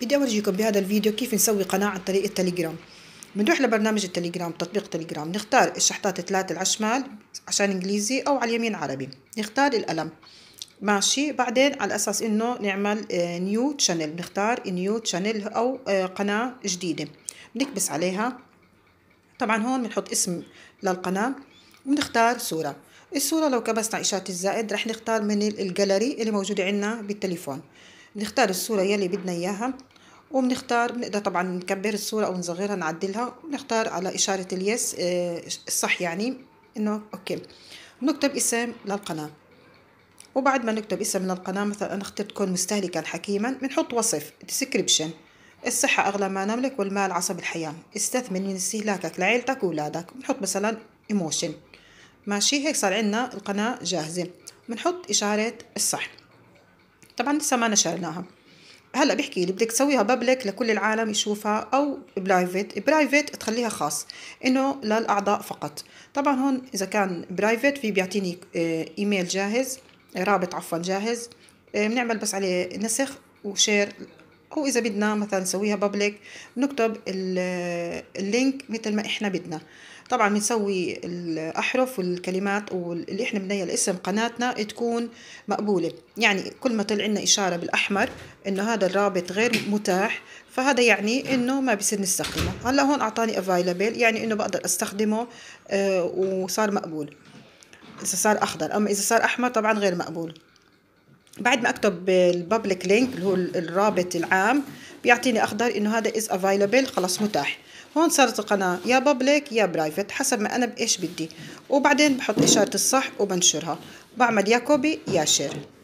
بدي أورجيكم بهذا الفيديو كيف نسوي قناة عن طريق التليجرام بنروح لبرنامج التليجرام تطبيق تليجرام نختار الشحطات الثلاثة على الشمال عشان إنجليزي أو على اليمين عربي نختار القلم ماشي بعدين على أساس إنه نعمل نيو آه، تشانل نختار نيو تشانل أو آه، قناة جديدة بنكبس عليها طبعا هون بنحط اسم للقناة ونختار صورة الصورة لو كبسنا إشارة الزائد رح نختار من الجاليري اللي موجودة عندنا بالتليفون بنختار الصورة يلي بدنا إياها وبنختار بنقدر طبعا نكبر الصورة أو نصغرها نعدلها وبنختار على إشارة اليس آه، الصح يعني إنه أوكي بنكتب اسم للقناة وبعد ما نكتب اسم للقناة مثلا أنا اخترت كون مستهلكا حكيما بنحط وصف ديسكريبشن الصحة أغلى ما نملك والمال عصب الحياة استثمن من استهلاكك لعيلتك وولادك بنحط مثلا ايموشن ماشي هيك صار عندنا القناة جاهزة بنحط إشارة الصح طبعا لسه ما نشرناها هلا بيحكي لي بدك تسويها بابليك لكل العالم يشوفها او برايفت برايفت تخليها خاص انه للاعضاء فقط طبعا هون اذا كان برايفت في بيعطيني ايميل آه، جاهز رابط عفوا جاهز آه، بنعمل بس عليه نسخ وشير او اذا بدنا مثلا نسويها بابليك بنكتب اللينك مثل ما إحنا بدنا طبعا بنسوي الأحرف والكلمات واللي إحنا بدنا الاسم قناتنا تكون مقبولة يعني كل ما طلع لنا إشارة بالأحمر إنه هذا الرابط غير متاح فهذا يعني إنه ما بصير نستخدمه هلا هون أعطاني افايلابل يعني إنه بقدر أستخدمه آه، وصار مقبول إذا صار أخضر أما إذا صار أحمر طبعا غير مقبول بعد ما اكتب الببليك لينك اللي هو الرابط العام بيعطيني اخضر انه هذا از افايلبل خلص متاح هون صارت القناه يا بابليك يا برايفت حسب ما انا بايش بدي وبعدين بحط اشاره الصح وبنشرها بعمل يا كوبي يا شير